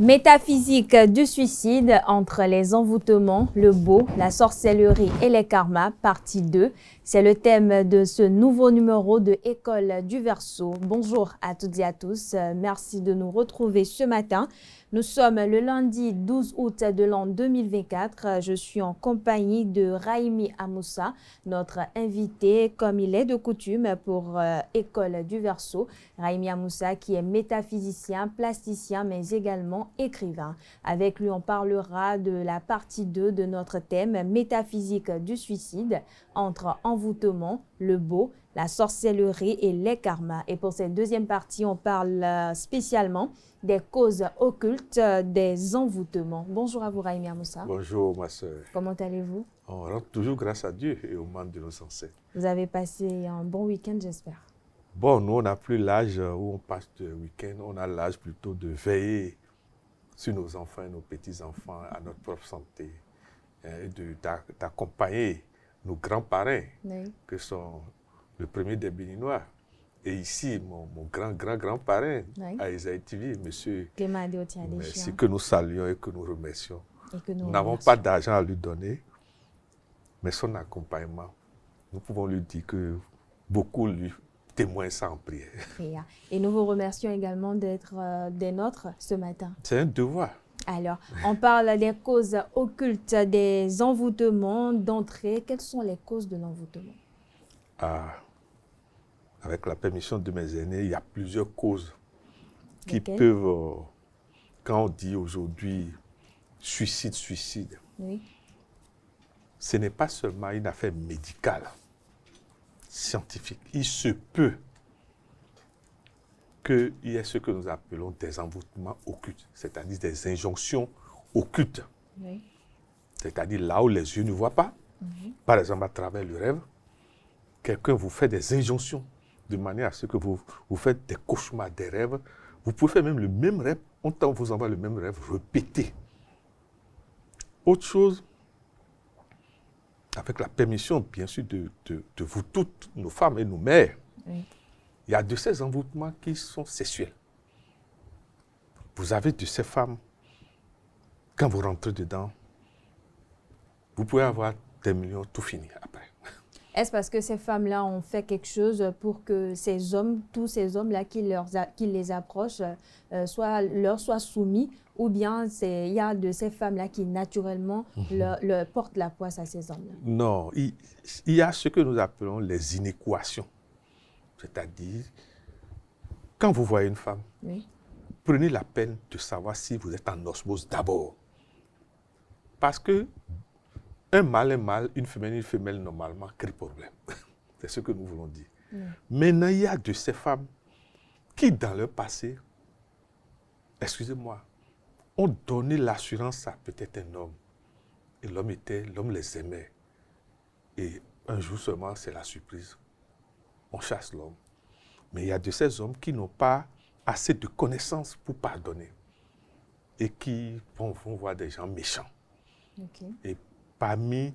Métaphysique du suicide entre les envoûtements, le beau, la sorcellerie et les karmas, partie 2. C'est le thème de ce nouveau numéro de École du Verseau. Bonjour à toutes et à tous. Merci de nous retrouver ce matin. Nous sommes le lundi 12 août de l'an 2024. Je suis en compagnie de Raimi Amoussa, notre invité, comme il est de coutume pour euh, École du Verseau. Raimi Amoussa qui est métaphysicien, plasticien, mais également écrivain. Avec lui, on parlera de la partie 2 de notre thème Métaphysique du suicide entre envoûtement, le beau la sorcellerie et les karmas. Et pour cette deuxième partie, on parle euh, spécialement des causes occultes euh, des envoûtements. Bonjour à vous, Raïmia Moussa. Bonjour, ma soeur. Comment allez-vous On rentre toujours grâce à Dieu et au monde de nos ancêtres. Vous avez passé un bon week-end, j'espère. Bon, nous, on n'a plus l'âge où on passe le week-end. On a l'âge plutôt de veiller sur nos enfants nos petits-enfants, à notre propre santé, hein, Et d'accompagner nos grands-parents, que sont le premier des Béninois. Et ici, mon, grand, grand, grand parrain à Isaïe TV, monsieur, merci, que nous saluons et que nous remercions. nous n'avons pas d'argent à lui donner, mais son accompagnement, nous pouvons lui dire que beaucoup lui témoignent ça en prière. Et nous vous remercions également d'être euh, des nôtres ce matin. C'est un devoir. Alors, on parle des causes occultes des envoûtements d'entrée. Quelles sont les causes de l'envoûtement ah, avec la permission de mes aînés, il y a plusieurs causes qui peuvent, euh, quand on dit aujourd'hui suicide, suicide, ce n'est pas seulement une affaire médicale, scientifique. Il se peut qu'il y ait ce que nous appelons des envoûtements occultes, c'est-à-dire des injonctions occultes. C'est-à-dire là où les yeux ne voient pas, mhm. par exemple à travers le rêve, quelqu'un vous fait des injonctions de manière à ce que vous, faites des cauchemars, des rêves. Vous pouvez faire même le même rêve, on vous envoie le même rêve répété. Autre chose, avec la permission, bien sûr, de, vous toutes, nos femmes et nos mères, il y a de ces envoûtements qui sont sexuels. Vous avez de ces femmes, quand vous rentrez dedans, vous pouvez avoir des millions, tout fini après. Est-ce parce que ces femmes-là ont fait quelque chose pour que ces hommes, tous ces hommes-là qui, qui les approchent, euh, soient, leur soient soumis ou bien il y a de ces femmes-là qui naturellement mhm. leur, portent la poisse à ces hommes-là Non, il, y a ce que nous appelons les inéquations. C'est-à-dire, quand vous voyez une femme, prenez la peine de savoir si vous êtes en osmose d'abord. Parce que un mâle, un mâle, une femelle, une femelle, normalement, crée problème. C'est ce que nous voulons dire. Mm. Mais Maintenant, il y a de ces femmes qui, dans leur passé, excusez-moi, ont donné l'assurance à peut-être un homme. Et l'homme était, l'homme les aimait. Et un jour seulement, c'est la surprise. On chasse l'homme. Mais il y a de ces hommes qui n'ont pas assez de connaissances pour pardonner et qui vont, voir des gens méchants. Et puis parmi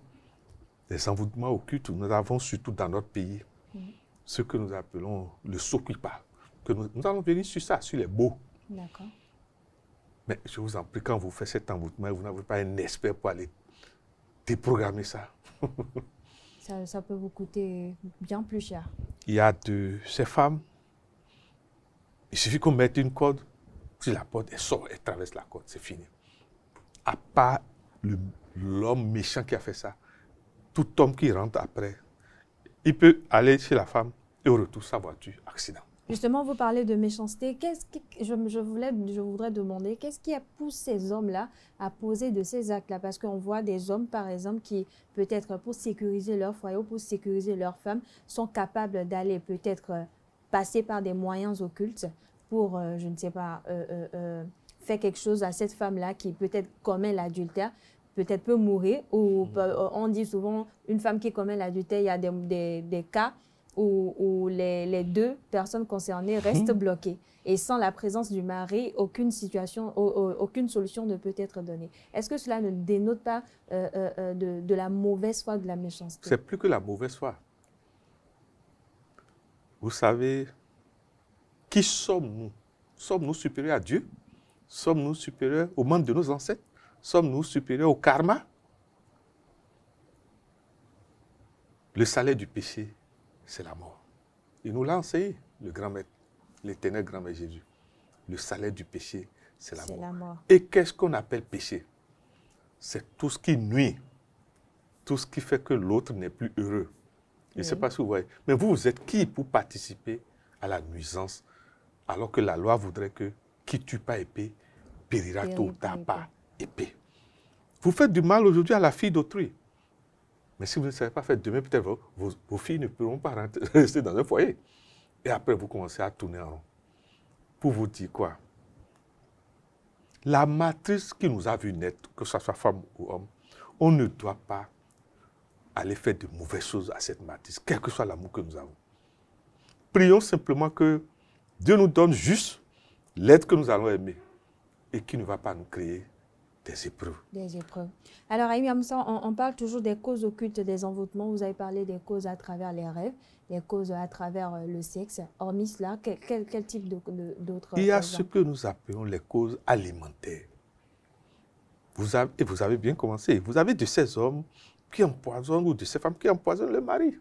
les envoûtements occultes, nous avons surtout dans notre pays ce que nous appelons le Sokipa. Que nous, allons venir sur ça, sur les beaux. Mais je vous en prie, quand vous faites cet envoûtement, vous n'avez pas un expert pour aller déprogrammer ça. ça. ça. peut vous coûter bien plus cher. Il y a de ces femmes, il suffit qu'on mette une corde sur la porte, elle sort, elle traverse la corde, c'est fini. À part le l'homme méchant qui a fait ça, tout homme qui rentre après, il peut aller chez la femme et au retour, sa voiture, accident. Justement, vous parlez de méchanceté. Qu'est-ce que je, voulais, je voudrais demander, qu'est-ce qui a poussé ces hommes-là à poser de ces actes-là Parce qu'on voit des hommes, par exemple, qui, peut-être pour sécuriser leur foyer ou pour sécuriser leur femme, sont capables d'aller peut-être euh, passer par des moyens occultes pour, euh, je ne sais pas, euh, faire quelque chose à cette femme-là qui peut-être commet l'adultère peut-être peut mourir. Ou mhm. euh, on dit souvent, une femme qui commet l'adultère, il y a des, des, cas où, où les, les, deux personnes concernées mhm. restent bloquées. Et sans la présence du mari, aucune situation, aucune solution ne peut être donnée. Est-ce que cela ne dénote pas euh, euh, de, de, la mauvaise foi, de la méchanceté C'est plus que la mauvaise foi. Vous savez, qui sommes-nous Sommes-nous supérieurs à Dieu Sommes-nous supérieurs au monde de nos ancêtres sommes-nous supérieurs au karma Le salaire du péché, c'est la mort. Il nous l'a enseigné, le grand maître, l'éternel grand maître Jésus. Le salaire du péché, c'est la, mort. Et qu'est-ce qu'on appelle péché C'est tout ce qui nuit, tout ce qui fait que l'autre n'est plus heureux. Je ne sais pas si vous voyez. Mais vous, vous êtes qui pour participer à la nuisance alors que la loi voudrait que qui tue pas épée périra tout ou tard épée. Vous faites du mal aujourd'hui à la fille d'autrui. Mais si vous ne savez pas faire demain, peut-être vos, filles ne pourront pas rester dans un foyer. Et après, vous commencez à tourner en rond. Pour vous dire quoi La matrice qui nous a vu naître, que ce soit femme ou homme, on ne doit pas aller faire de mauvaises choses à cette matrice, quel que soit l'amour que nous avons. Prions simplement que Dieu nous donne juste l'aide que nous allons aimer et qui ne va pas nous créer des épreuves. Des épreuves. Alors, Aïmi on, parle toujours des causes occultes des envoûtements. Vous avez parlé des causes à travers les rêves, des causes à travers euh, le sexe. Hormis cela, quel, quel, type d'autres Il y a ce que nous appelons les causes alimentaires. Vous avez, vous avez bien commencé. Vous avez de ces hommes qui empoisonnent ou de ces femmes qui empoisonnent le mari.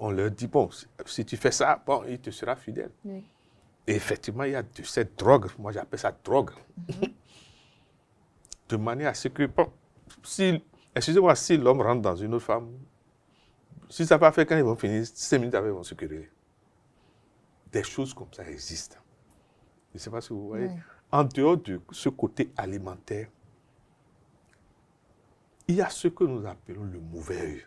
On leur dit, bon, si, tu fais ça, bon, il te sera fidèle. Et effectivement, il y a de cette drogue. moi j'appelle ça drogue, mhm de manière à ce que, si, excusez-moi, si l'homme rentre dans une autre femme, si ça n'a pas fait quand ils vont finir, cinq minutes après, ils vont se curer. Des choses comme ça existent. Je ne sais pas si vous voyez. En dehors de ce côté alimentaire, il y a ce que nous appelons le mauvais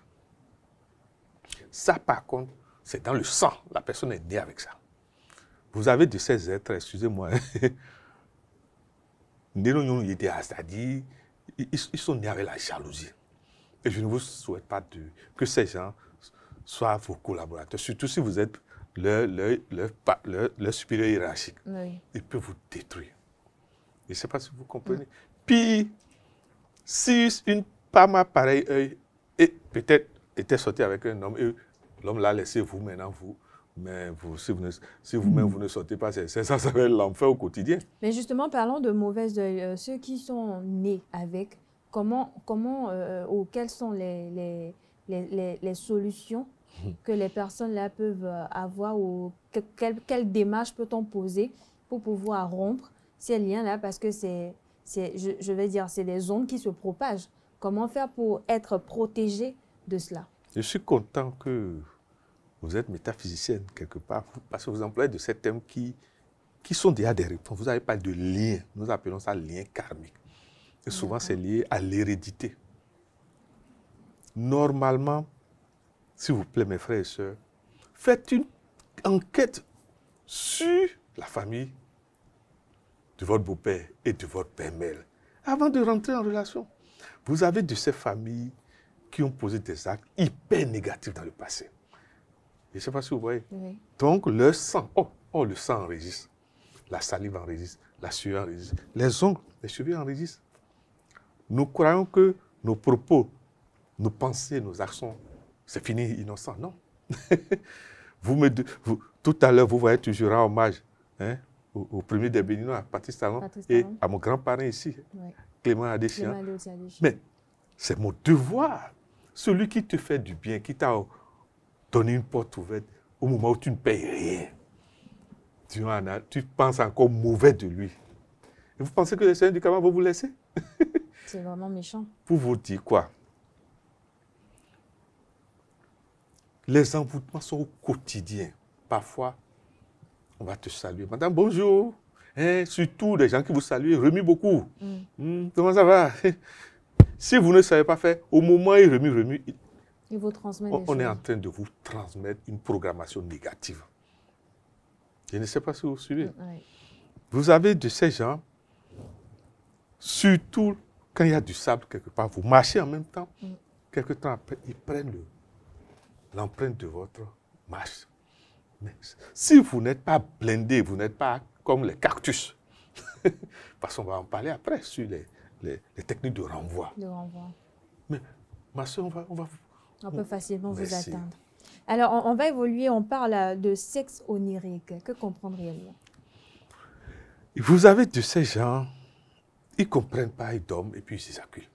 Ça, par contre, c'est dans le sang. La personne est née avec ça. Vous avez de ces êtres, excusez-moi, ils cest ils, sont nés avec la jalousie. Et je ne vous souhaite pas que ces gens soient vos collaborateurs, surtout si vous êtes leur, supérieur hiérarchique. Ils peuvent vous détruire. Je ne sais pas si vous comprenez. Mm. Puis, si une femme a pareil œil, et peut-être était sortie avec un homme, l'homme l'a laissé, vous maintenant, vous, mais vous, si vous-même, hmm. vous, ne sortez pas, c'est ça, ça va l'enfer au quotidien. Mais justement, parlons de mauvais deuil. ceux qui sont nés avec, comment, comment euh, ou quelles sont les, les, les, solutions que les personnes là peuvent avoir ou quelle, démarche peut-on poser pour pouvoir rompre ces liens-là Parce que c'est, je, je vais dire, c'est des ondes qui se propagent. Comment faire pour être protégé de cela Je suis content que vous êtes métaphysicienne quelque part, parce que vous employez de ces thèmes qui, qui sont déjà des réponses. Vous n'avez pas de lien. Nous appelons ça lien karmique. Et souvent, c'est lié à l'hérédité. Normalement, s'il vous plaît, mes frères et sœurs, faites une enquête sur la famille de votre beau-père et de votre père-mère avant de rentrer en relation. Vous avez de ces familles qui ont posé des actes hyper négatifs dans le passé. Je ne sais pas si vous voyez. Donc, le sang, oh, oh, le sang résiste, La salive en résiste. La sueur résiste. Les ongles, les cheveux résistent. Nous croyons que nos propos, nos pensées, nos actions, c'est fini, innocent. Non. vous me, tout à l'heure, vous voyez toujours un hommage hein, au, premier des Béninois, à Patrice Talon, et à mon grand parent ici, Clément Adéchian. Mais c'est mon devoir. Celui qui te fait du bien, qui t'a donner une porte ouverte au moment où tu ne payes rien. Tu, en as, tu penses encore mauvais de lui. Et vous pensez que le Seigneur du Cameroun va vous laisser C'est vraiment méchant. Pour vous dire quoi Les envoûtements sont au quotidien. Parfois, on va te saluer. Madame, bonjour. Hein, surtout les gens qui vous saluent, remis beaucoup. Mm. Hmm, comment ça va Si vous ne savez pas faire, au moment où il remue, remue, vous transmet on, est en train de vous transmettre une programmation négative. Je ne sais pas si vous suivez. Mm, vous avez de ces gens, surtout quand il y a du sable quelque part, vous marchez en même temps, mm. quelque temps après, ils prennent l'empreinte de votre marche. si vous n'êtes pas blindé, vous n'êtes pas comme les cactus, parce qu'on va en parler après sur les, techniques de renvoi. Mais ma soeur, on va, on va, on peut facilement vous atteindre. Alors, on, va évoluer, on parle de sexe onirique. Que comprendriez-vous Vous avez de ces gens, ils ne comprennent pas, ils dorment et puis ils s'exaculent.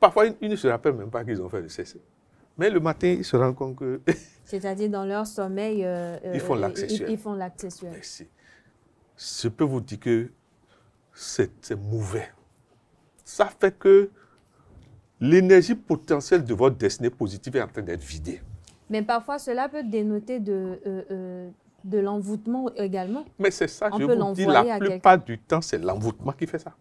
Parfois, ils ne se rappellent même pas qu'ils ont fait le sexe. Mais le matin, ils se rendent compte que... C'est-à-dire, dans leur sommeil... Euh, euh, euh, ils font l'accessoire. Ils, Merci. Je peux vous dire que c'est mauvais. Ça fait que l'énergie potentielle de votre destinée positive est en train d'être vidée. Mais parfois, cela peut dénoter de, euh, euh, de l'envoûtement également. Mais c'est ça, que je vous dis, la plupart du temps, c'est l'envoûtement qui fait ça.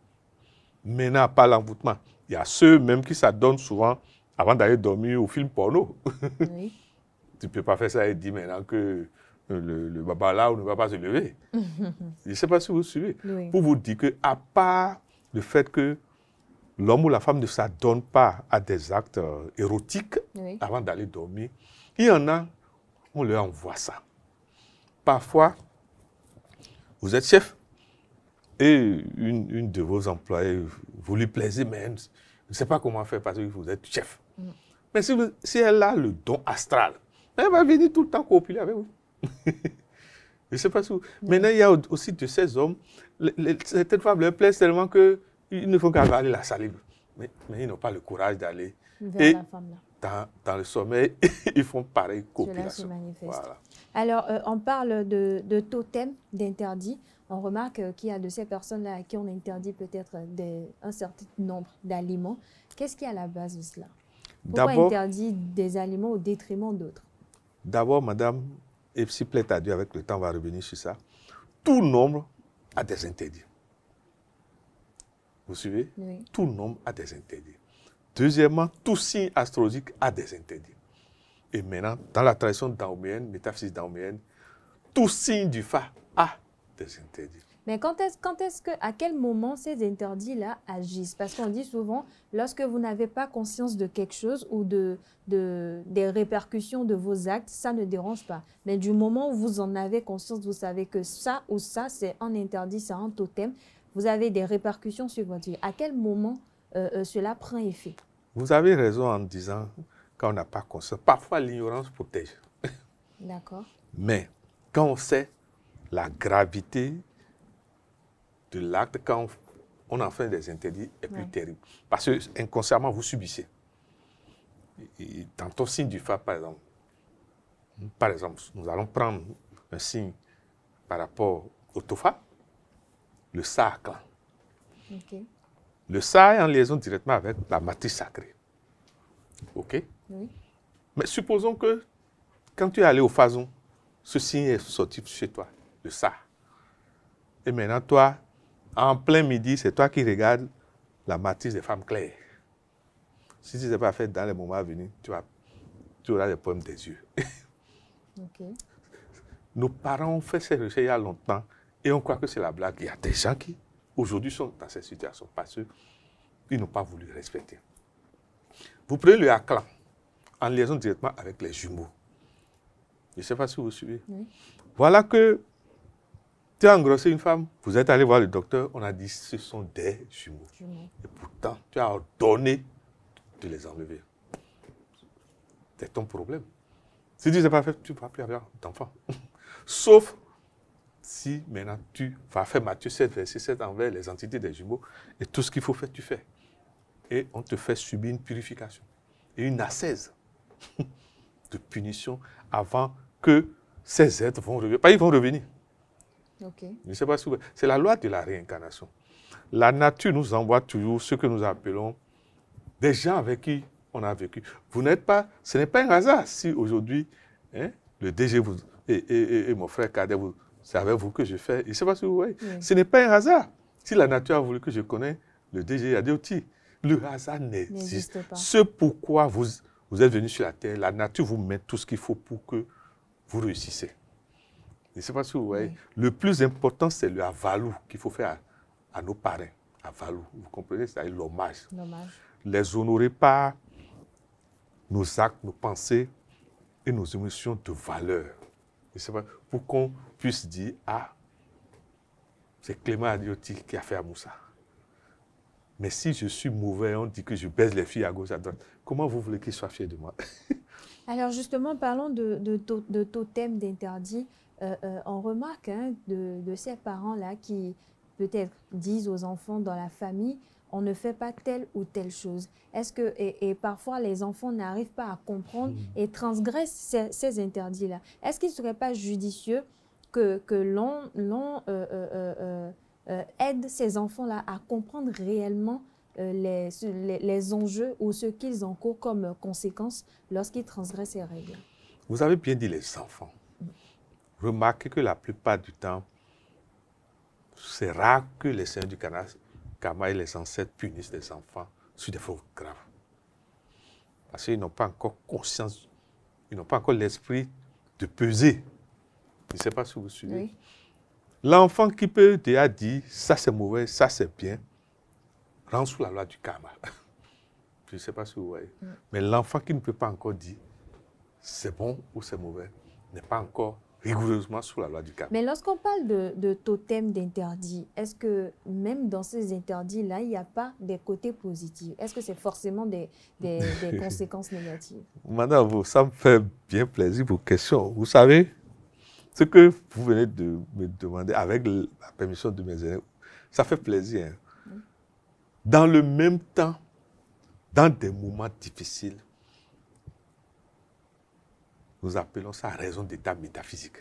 Maintenant, pas l'envoûtement. Il y a ceux même qui s'adonnent souvent avant d'aller dormir au film porno. tu ne peux pas faire ça et dire maintenant que euh, le, baba là ne va pas se lever. je ne sais pas si vous suivez. Pour vous dire que, à part le fait que l'homme ou la femme ne s'adonne pas à des actes euh, érotiques avant d'aller dormir. Il y en a, on leur envoie ça. Parfois, vous êtes chef et une, de vos employés, vous lui plaisez, mais elle ne sait pas comment faire parce que vous êtes chef. Mm. Mais si, elle a le don astral, elle va venir tout le temps copuler avec vous. Mais c'est pas mm. Maintenant, il y a aussi de ces hommes, Cette femme certaines femmes leur plaisent tellement que ils ne font qu'avaler la salive. Mais, ils n'ont pas le courage d'aller. vers la femme, là. Dans, le sommeil, ils font pareil Cela manifeste. Alors, euh, on parle de, de totem, d'interdit. On remarque euh, qu'il y a de ces personnes-là à qui on interdit peut-être euh, un certain nombre d'aliments. Qu'est-ce qui a à la base de cela Pourquoi interdit des aliments au détriment d'autres D'abord, madame, et si plaît à Dieu, avec le temps, on va revenir sur ça. Tout nombre a des interdits. Vous suivez Tout nombre a des interdits. Deuxièmement, tout signe astrologique a des interdits. Et maintenant, dans la tradition d'Auméenne, métaphysique d'Auméenne, tout signe du Fa a des interdits. Mais quand est-ce, quand est-ce que, à quel moment ces interdits-là agissent Parce qu'on dit souvent, lorsque vous n'avez pas conscience de quelque chose ou de, de, des répercussions de vos actes, ça ne dérange pas. Mais du moment où vous en avez conscience, vous savez que ça ou ça, c'est un interdit, c'est un totem vous avez des répercussions sur votre vie. À quel moment euh, euh, cela prend effet Vous avez raison en disant qu'on n'a pas conscience. Parfois, l'ignorance protège. D'accord. Mais quand on sait la gravité de l'acte, quand on, en fait des interdits, est plus terrible. Parce que inconsciemment, vous subissez. Et dans ton signe du Fa, par exemple, par exemple, nous allons prendre un signe par rapport au Tofa le sac, hein. Le sac est en liaison directement avec la matrice sacrée. OK Mais supposons que quand tu es allé au Fason, ce signe est sorti chez toi, le sac. Et maintenant, toi, en plein midi, c'est toi qui regardes la matrice des femmes claires. Si tu ne sais pas fait dans les moments à venir, tu, as tu auras des problèmes des yeux. Nos parents ont fait ces recherches il y a longtemps et on croit que c'est la blague. Il y a des gens qui, aujourd'hui, sont dans cette situation parce qu'ils n'ont pas voulu respecter. Vous prenez le Haklan en liaison directement avec les jumeaux. Je ne sais pas si vous suivez. Voilà que tu as engrossé une femme, vous êtes allé voir le docteur, on a dit ce sont des jumeaux. Et pourtant, tu as ordonné de les enlever. C'est ton problème. Si tu ne sais pas fait, tu ne vas plus avoir d'enfant. Sauf si maintenant tu vas faire Matthieu 7, verset 7 envers les entités des jumeaux, et tout ce qu'il faut faire, tu fais. Et on te fait subir une purification et une assaise de punition avant que ces êtres vont revenir. Pas ils vont revenir. Je sais pas C'est la loi de la réincarnation. La nature nous envoie toujours ce que nous appelons des gens avec qui on a vécu. Vous n'êtes pas, ce n'est pas un hasard si aujourd'hui hein, le DG vous, et, mon frère Kader vous, c'est avec vous que je fais. Et c'est pas si vous voyez. Ce n'est pas un hasard. Si la nature a voulu que je connaisse le DG outils le hasard n'existe pas. Ce pourquoi vous, êtes venu sur la terre, la nature vous met tout ce qu'il faut pour que vous réussissez. Et c'est pas si vous voyez. Le plus important, c'est le avalou qu'il faut faire à, nos parents. Avalou, vous comprenez C'est l'hommage. Les honorer par nos actes, nos pensées et nos émotions de valeur pour qu'on puisse dire, ah, c'est Clément Adiotti qui a fait à Moussa. Mais si je suis mauvais, on dit que je baise les filles à gauche, à droite. Comment vous voulez qu'ils soient fiers de moi Alors justement, parlons de, de, de totem d'interdit. on euh, euh, remarque hein, de, ces parents-là qui peut-être disent aux enfants dans la famille, on ne fait pas telle ou telle chose. Est-ce que et, parfois les enfants n'arrivent pas à comprendre hmm. et transgressent ces, interdits-là. Est-ce qu'il ne serait pas judicieux que, l'on euh, euh, euh, aide ces enfants-là à comprendre réellement les, enjeux ou ce qu'ils encourent comme conséquence lorsqu'ils transgressent ces règles Vous avez bien dit les enfants. Remarquez que la plupart du temps, c'est rare que les seins du Canada et les ancêtres punissent les enfants sur des fautes graves. Parce qu'ils n'ont pas encore conscience, ils n'ont pas encore l'esprit de peser. Je ne sais pas si vous suivez. L'enfant qui peut déjà dire ça c'est mauvais, ça c'est bien, rentre sous la loi du karma. Je ne sais pas si vous voyez. Mm. Mais l'enfant qui ne peut pas encore dire c'est bon ou c'est mauvais n'est pas encore rigoureusement sous la loi du cadre. Mais lorsqu'on parle de, de totem d'interdit, est-ce que même dans ces interdits-là, il n'y a pas des côtés positifs Est-ce que c'est forcément des, des conséquences négatives Madame, ça me fait bien plaisir vos questions. Vous savez, ce que vous venez de me demander avec la permission de mes élèves, ça fait plaisir. Hein. Dans le même temps, dans des moments difficiles, nous appelons ça raison d'état métaphysique.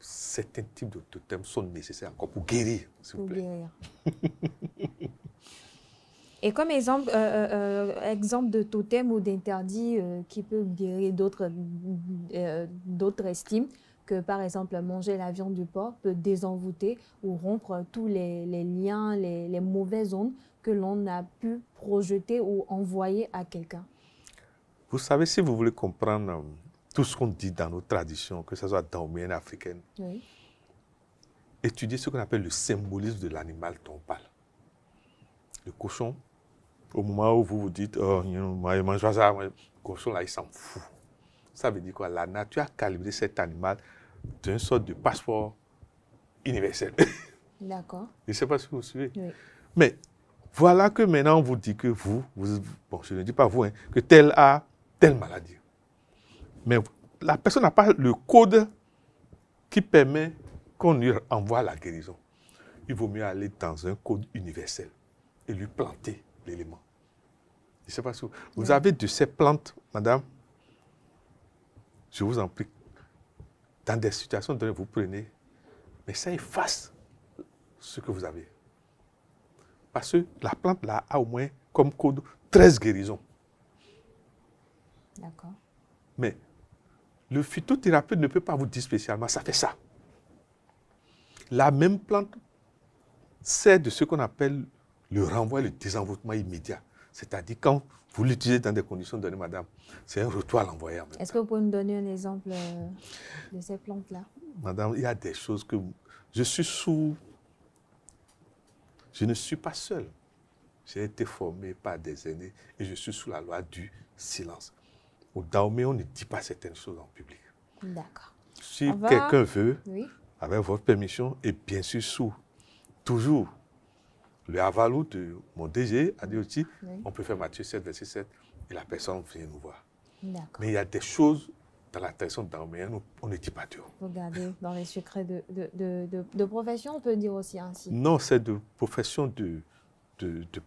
Certains types de totems sont nécessaires encore pour guérir, s'il vous plaît. Guérir. Et comme exemple, euh, euh, euh, exemple de totem ou d'interdit qui peut guérir d'autres, d'autres estimes, que par exemple manger la viande du porc peut désenvoûter ou rompre tous les, liens, les, mauvaises ondes que l'on a pu projeter ou envoyer à quelqu'un. Vous savez, si vous voulez comprendre tout ce qu'on dit dans nos traditions, que ce soit le africaine, oui. étudier ce qu'on appelle le symbolisme de l'animal tombal. Le cochon, au moment où vous vous dites, oh, moi, mange ça, le cochon là, il s'en fout. Ça veut dire quoi La nature a calibré cet animal d'une sorte de passeport universel. D'accord. Je ne sais pas si vous suivez. Mais voilà que maintenant on vous dit que vous, vous je ne dis pas vous, hein, que tel a telle maladie. Mais la personne n'a pas le code qui permet qu'on lui envoie la guérison. Il vaut mieux aller dans un code universel et lui planter l'élément. Je ne pas vous, avez de ces plantes, madame, je vous en prie, dans des situations dont vous prenez, mais ça efface ce que vous avez. Parce que la plante là a au moins comme code 13 guérisons. D'accord. Mais le phytothérapeute ne peut pas vous dire spécialement, ça fait ça. La même plante c'est de ce qu'on appelle le renvoi le désenvoûtement immédiat. C'est-à-dire quand vous l'utilisez dans des conditions données, madame, c'est un retour à l'envoyer. Est-ce que vous pouvez nous donner un exemple euh, de ces plantes-là Madame, il y a des choses que je suis sous... Je ne suis pas seul. J'ai été formé par des aînés et je suis sous la loi du silence. Au Dahomey, on ne dit pas certaines choses en public. D'accord. Si quelqu'un veut, avec votre permission, et bien sûr sous, toujours, le avalou de mon DG a dit aussi, on peut faire Matthieu 7, verset 7, et la personne vient nous voir. D'accord. Mais il y a des choses dans la tradition d'Arméen, on ne dit pas du Vous Regardez, dans les secrets de, de, de, de profession, on peut dire aussi ainsi. Non, c'est de profession de,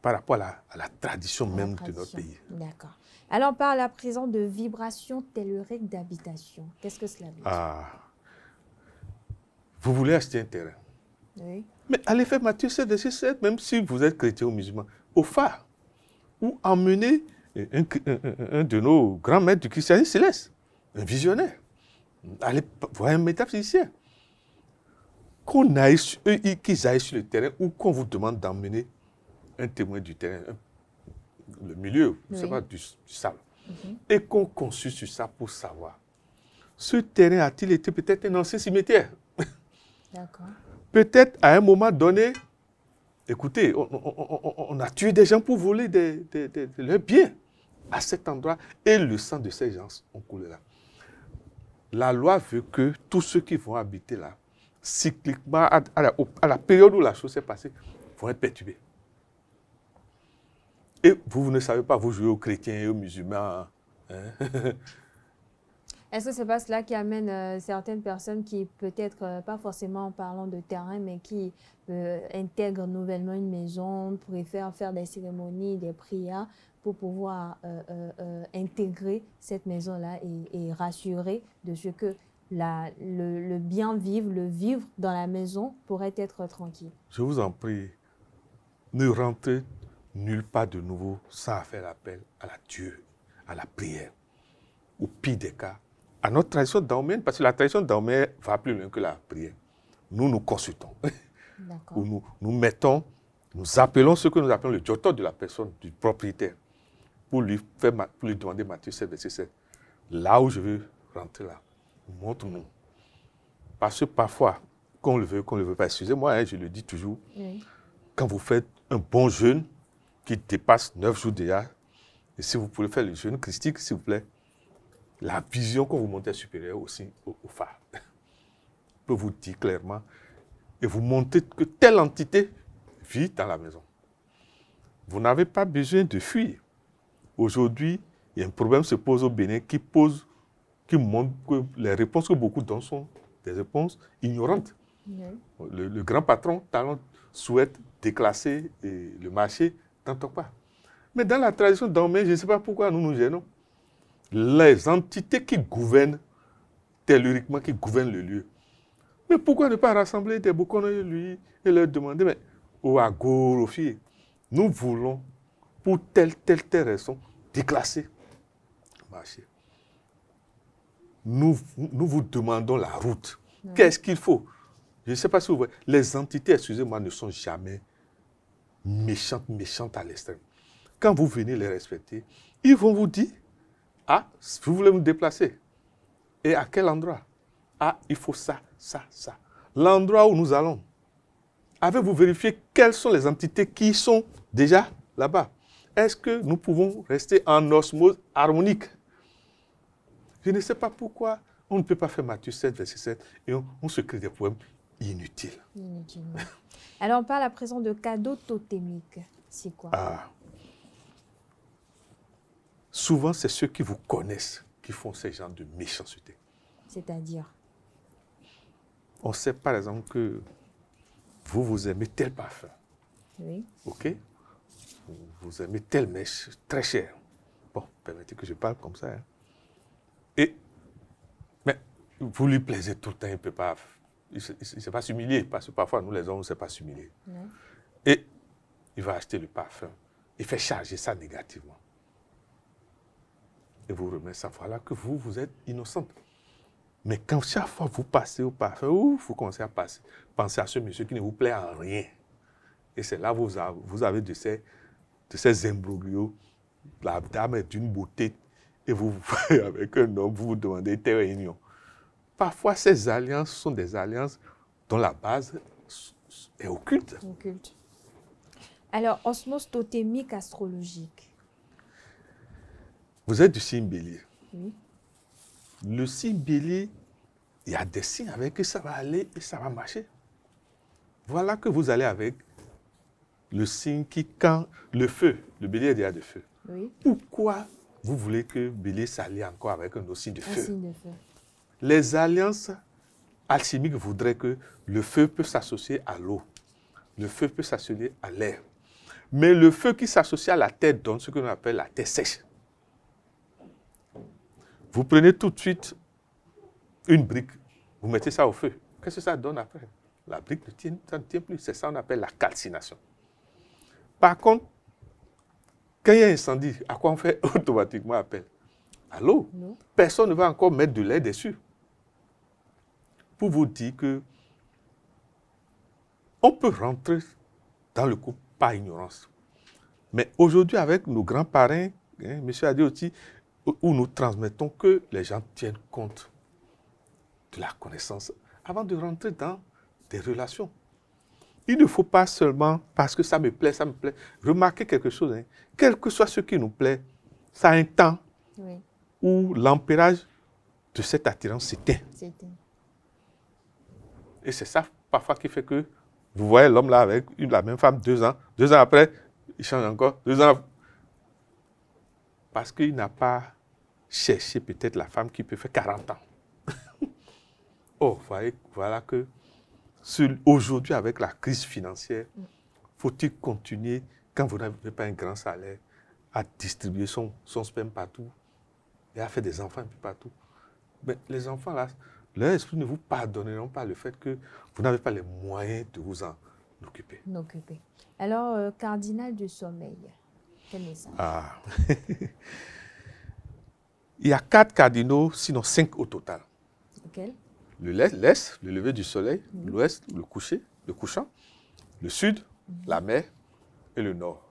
par rapport à la, tradition même de notre pays. D'accord. Alors, on parle à présent de vibrations telluriques d'habitation. Qu'est-ce que cela veut dire ah. Vous voulez acheter un terrain. Oui. Mais allez faire Matthieu 7, verset 7, même si vous êtes chrétien ou musulman, au phare, ou emmener un, de nos grands maîtres du christianisme céleste, un visionnaire. Allez voir un métaphysicien. Qu'on aille, qu'ils aillent sur le terrain ou qu'on vous demande d'emmener un témoin du terrain, le milieu, c'est pas du, sable, mhm. et qu'on sur ça pour savoir. Ce terrain a-t-il été peut-être un ancien cimetière Peut-être à un moment donné, écoutez, on, a tué des gens pour voler des, leurs biens à cet endroit et le sang de ces gens ont coulé là. La loi veut que tous ceux qui vont habiter là, cycliquement, à la, période où la chose s'est passée, vont être perturbés. Et vous, vous ne savez pas, vous jouez aux chrétiens et aux musulmans. Hein. Est-ce que ce n'est pas cela qui amène euh, certaines personnes qui, peut-être, euh, pas forcément en parlant de terrain, mais qui euh, intègrent nouvellement une maison, préfèrent faire des cérémonies, des prières pour pouvoir intégrer cette maison-là et, rassurer de ce que la, le, le bien vivre, le vivre dans la maison pourrait être tranquille Je vous en prie, ne rentrez nulle part de nouveau sans faire appel à la Dieu, à la prière. Au pire des cas, à notre tradition d'Aumène, parce que la tradition d'Aumène va plus loin que la prière. Nous nous consultons. Où nous, nous mettons, nous appelons ce que nous appelons le jotor de la personne, du propriétaire, pour lui, faire, pour lui demander Matthieu 7, verset 7. Là où je veux rentrer là, montre-nous. Parce que parfois, qu'on le veut, qu'on ne le veut pas, excusez-moi, hein, je le dis toujours, quand vous faites un bon jeûne, qui dépasse 9 jours déjà. Et si vous pouvez faire le jeûne christique, s'il vous plaît, la vision que vous montez supérieure aussi au, au phare peut vous dire clairement et vous montrer que telle entité vit dans la maison. Vous n'avez pas besoin de fuir. Aujourd'hui, il y a un problème se pose au Bénin qui pose, qui montre que les réponses que beaucoup donnent sont des réponses ignorantes. Le, grand patron talent souhaite déclasser le marché pas. Mais dans la tradition d'Aumé, je ne sais pas pourquoi nous nous gênons. Les entités qui gouvernent, telluriquement, qui gouvernent le lieu. Mais pourquoi ne pas rassembler des et lui, et leur demander, mais, oh, au nous voulons, pour telle, telle, telle raison, déclasser marché. Nous, nous vous demandons la route. Qu'est-ce qu'il faut Je ne sais pas si vous voyez. Les entités, excusez-moi, ne sont jamais méchante, méchante à l'extrême. Quand vous venez les respecter, ils vont vous dire, ah, vous voulez vous déplacer. Et à quel endroit Ah, il faut ça, ça, ça. L'endroit où nous allons. Avez-vous vérifié quelles sont les entités qui sont déjà là-bas Est-ce que nous pouvons rester en osmose harmonique Je ne sais pas pourquoi on ne peut pas faire Matthieu 7, verset 7 et on, on se crée des poèmes inutile. Inutile. Alors, on parle à présent de cadeaux totémiques. C'est quoi ah. Souvent, c'est ceux qui vous connaissent qui font ces gens de méchanceté. C'est-à-dire On sait par exemple que vous, vous aimez tel parfum. Oui. OK vous, aimez tel mèche très cher. Bon, permettez que je parle comme ça. Hein. Et, mais vous lui plaisez tout le temps, il ne peut il ne sait pas s'humilier, parce que parfois, nous, les hommes, on ne sait pas s'humilier. Et il va acheter le parfum. Il fait charger ça négativement. Et vous remet ça. Voilà que vous, vous êtes innocente. Mais quand chaque fois vous passez au parfum, vous commencez à passer, penser à ce monsieur qui ne vous plaît à rien. Et c'est là que vous avez, de ces, de ces imbroglios. La dame est d'une beauté. Et vous, avec un homme, vous vous demandez T'es réunion parfois ces alliances sont des alliances dont la base est occulte. Occulte. Alors, osmose totémique astrologique. Vous êtes du signe bélier. Le signe bélier, il y a des signes avec qui ça va aller et ça va marcher. Voilà que vous allez avec le signe qui, quand le feu, le bélier est déjà de feu. Pourquoi vous voulez que bélier s'allie encore avec un autre Signe de feu les alliances alchimiques voudraient que le feu peut s'associer à l'eau, le feu peut s'associer à l'air. Mais le feu qui s'associe à la terre donne ce que l'on appelle la terre sèche. Vous prenez tout de suite une brique, vous mettez ça au feu. Qu'est-ce que ça donne après La brique ne tient, plus. C'est ça qu'on appelle la calcination. Par contre, quand il y a un incendie, à quoi on fait automatiquement appel À l'eau. Personne ne va encore mettre de l'air dessus pour vous dire que on peut rentrer dans le couple par ignorance. Mais aujourd'hui, avec nos grands parents hein, monsieur a aussi, où nous transmettons que les gens tiennent compte de la connaissance avant de rentrer dans des relations. Il ne faut pas seulement parce que ça me plaît, ça me plaît. remarquer quelque chose, hein. quel que soit ce qui nous plaît, ça a un temps où l'empérage de cette attirance s'éteint. Et c'est ça, parfois, qui fait que vous voyez l'homme là avec la même femme deux ans. Deux ans après, il change encore. Deux ans. Parce qu'il n'a pas cherché peut-être la femme qui peut faire 40 ans. oh, voyez, voilà que aujourd'hui, avec la crise financière, faut-il continuer, quand vous n'avez pas un grand salaire, à distribuer son, son partout et à faire des enfants un partout. Mais les enfants là, leur esprit ne vous pardonnera pas le fait que vous n'avez pas les moyens de vous en occuper. Alors, euh, cardinal du sommeil, quel message ah. Il y a quatre cardinaux, sinon cinq au total. Le l'est, le lever du soleil, mhm. l'ouest, le coucher, le couchant, le sud, mhm. la mer et le nord.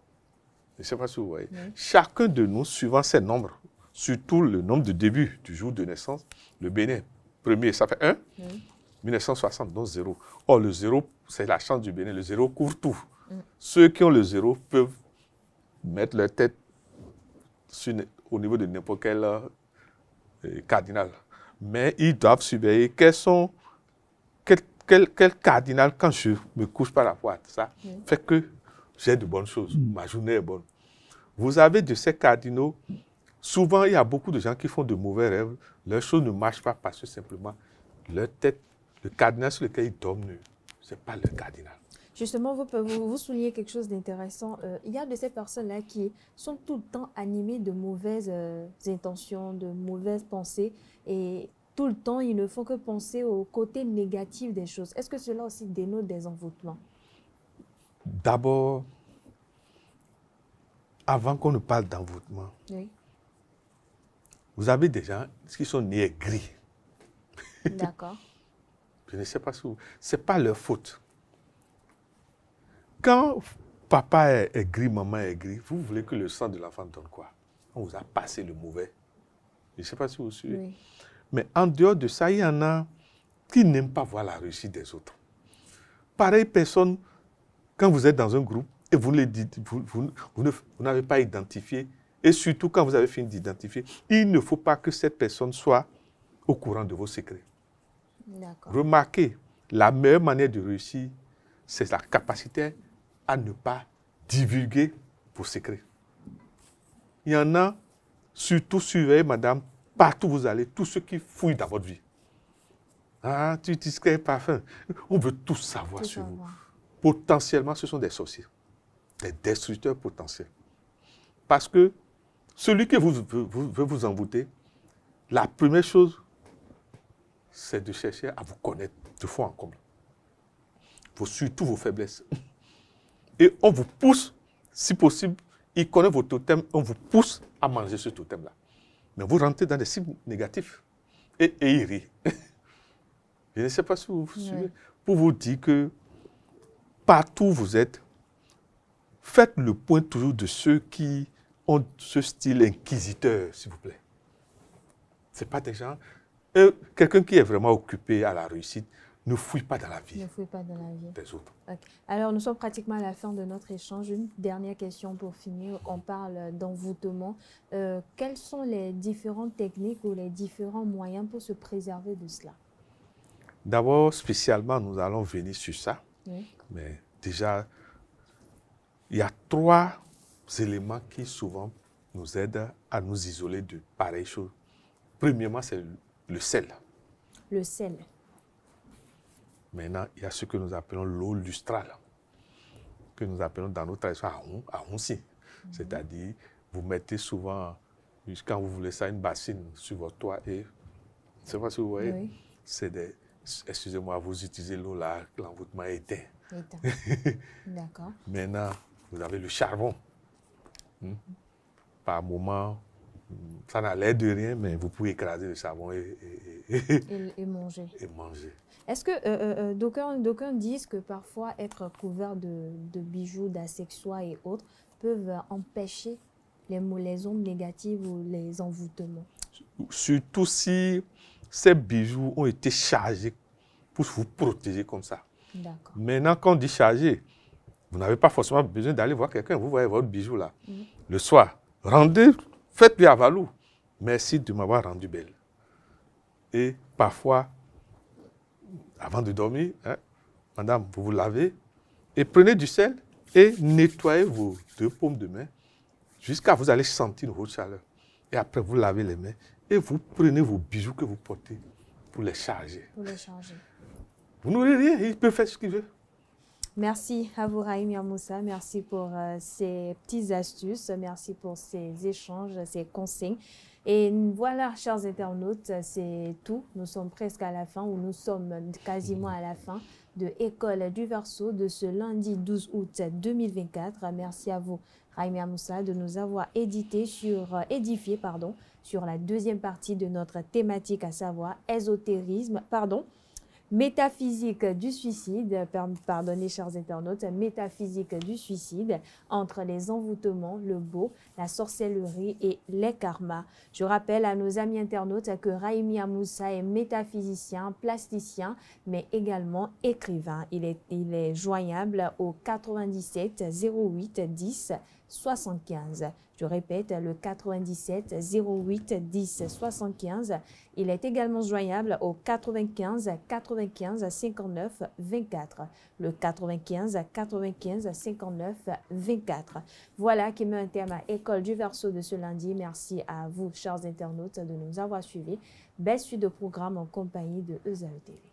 Je ne sais pas si vous voyez. Chacun de nous, suivant ses nombres, surtout le nombre de début du jour de naissance, le bénin premier, ça fait 1. 1960, mm. donc 0. Or, le zéro, c'est la chance du Bénin. Le zéro couvre tout. Mm. Ceux qui ont le zéro peuvent mettre leur tête au niveau de n'importe quel euh, euh, cardinal. Mais ils doivent surveiller quels sont, quel, quel, cardinal, quand je me couche par la boîte, ça mm. fait que j'ai de bonnes choses. Ma journée est bonne. Vous avez de ces cardinaux Souvent, il y a beaucoup de gens qui font de mauvais rêves. Leurs choses ne marchent pas parce que simplement leur tête, le cardinal sur lequel ils dorment, ce n'est pas le cardinal. Justement, vous, soulignez quelque chose d'intéressant. Euh, il y a de ces personnes-là qui sont tout le temps animées de mauvaises euh, intentions, de mauvaises pensées, et tout le temps, ils ne font que penser au côté négatif des choses. Est-ce que cela aussi dénote des envoûtements D'abord, avant qu'on ne parle d'envoûtement, oui vous avez des gens qui sont nés gris. D'accord. Je ne sais pas si vous... Ce n'est pas leur faute. Quand papa est, gris, maman est gris, vous voulez que le sang de l'enfant donne quoi On vous a passé le mauvais. Je ne sais pas si vous suivez. Mais en dehors de ça, il y en a qui n'aiment pas voir la réussite des autres. Pareil, personne, quand vous êtes dans un groupe et vous, le dites, vous, vous, vous n'avez pas identifié et surtout, quand vous avez fini d'identifier, il ne faut pas que cette personne soit au courant de vos secrets. Remarquez, la meilleure manière de réussir, c'est la capacité à ne pas divulguer vos secrets. Il y en a, surtout surveillez, madame, partout où vous allez, tous ceux qui fouillent dans votre vie. Ah, tu un parfum. On veut tout savoir sur vous. Potentiellement, ce sont des sorciers, des destructeurs potentiels. Parce que celui qui vous, veut vous envoûter, la première chose, c'est de chercher à vous connaître de fond en comble. Vous suivez toutes vos faiblesses. Et on vous pousse, si possible, il connaît vos totems, on vous pousse à manger ce totem-là. Mais vous rentrez dans des cibles négatifs et, et il rit. Je ne sais pas si vous vous suivez. Pour vous dire que partout où vous êtes, faites le point toujours de ceux qui ont ce style inquisiteur, s'il vous plaît. Ce pas des gens. Quelqu'un qui est vraiment occupé à la réussite ne fouille pas dans la vie. Ne fouille pas dans la vie. Des autres. Alors, nous sommes pratiquement à la fin de notre échange. Une dernière question pour finir. On parle d'envoûtement. Euh, quelles sont les différentes techniques ou les différents moyens pour se préserver de cela D'abord, spécialement, nous allons venir sur ça. Mais déjà, il y a trois éléments qui souvent nous aident à nous isoler de pareilles choses. Premièrement, c'est le sel. Le sel. Maintenant, il y a ce que nous appelons l'eau lustrale, que nous appelons dans notre tradition à onci. Mhm. C'est-à-dire, vous mettez souvent, quand vous voulez ça, une bassine sur votre toit et, je ne sais pas si vous voyez, c'est des, excusez-moi, vous utilisez l'eau là, l'envoûtement est éteint. D'accord. Maintenant, vous avez le charbon. Hmm. Par moment, ça n'a l'air de rien, mais vous pouvez écraser le savon et, et, manger. Et manger. Est-ce que euh, euh, euh, d'aucuns disent que parfois être couvert de, bijoux, d'accessoires et autres peuvent empêcher les, les négatives ou les envoûtements Surtout si ces bijoux ont été chargés pour vous protéger comme ça. Maintenant, quand on dit chargé, vous n'avez pas forcément besoin d'aller voir quelqu'un. Vous voyez votre bijou là. Le soir, rendez, faites-lui avalou. Merci de m'avoir rendu belle. Et parfois, avant de dormir, hein, madame, vous vous lavez et prenez du sel et nettoyez vos deux paumes de main jusqu'à vous allez sentir une haute chaleur. Et après, vous lavez les mains et vous prenez vos bijoux que vous portez pour les charger. Pour les charger. Vous n'aurez rien, il peut faire ce qu'il veut. Merci à vous, Raïm Moussa. Merci pour euh, ces petites astuces. Merci pour ces échanges, ces conseils. Et voilà, chers internautes, c'est tout. Nous sommes presque à la fin, ou nous sommes quasiment à la fin de École du Verseau de ce lundi 12 août 2024. Merci à vous, Raïm Moussa, de nous avoir édité sur, euh, édifié pardon, sur la deuxième partie de notre thématique, à savoir ésotérisme. Pardon métaphysique du suicide, pardonnez chers internautes, métaphysique du suicide entre les envoûtements, le beau, la sorcellerie et les karmas. Je rappelle à nos amis internautes que Raimi Amoussa est métaphysicien, plasticien, mais également écrivain. Il est, il est joignable au 97 08 10 75. Je répète, le 97 08 10 75. Il est également joignable au 95 95 59 24. Le 95 95 59 24. Voilà qui met un terme à École du verso de ce lundi. Merci à vous, chers internautes, de nous avoir suivis. Belle suite de programme en compagnie de EZAE TV.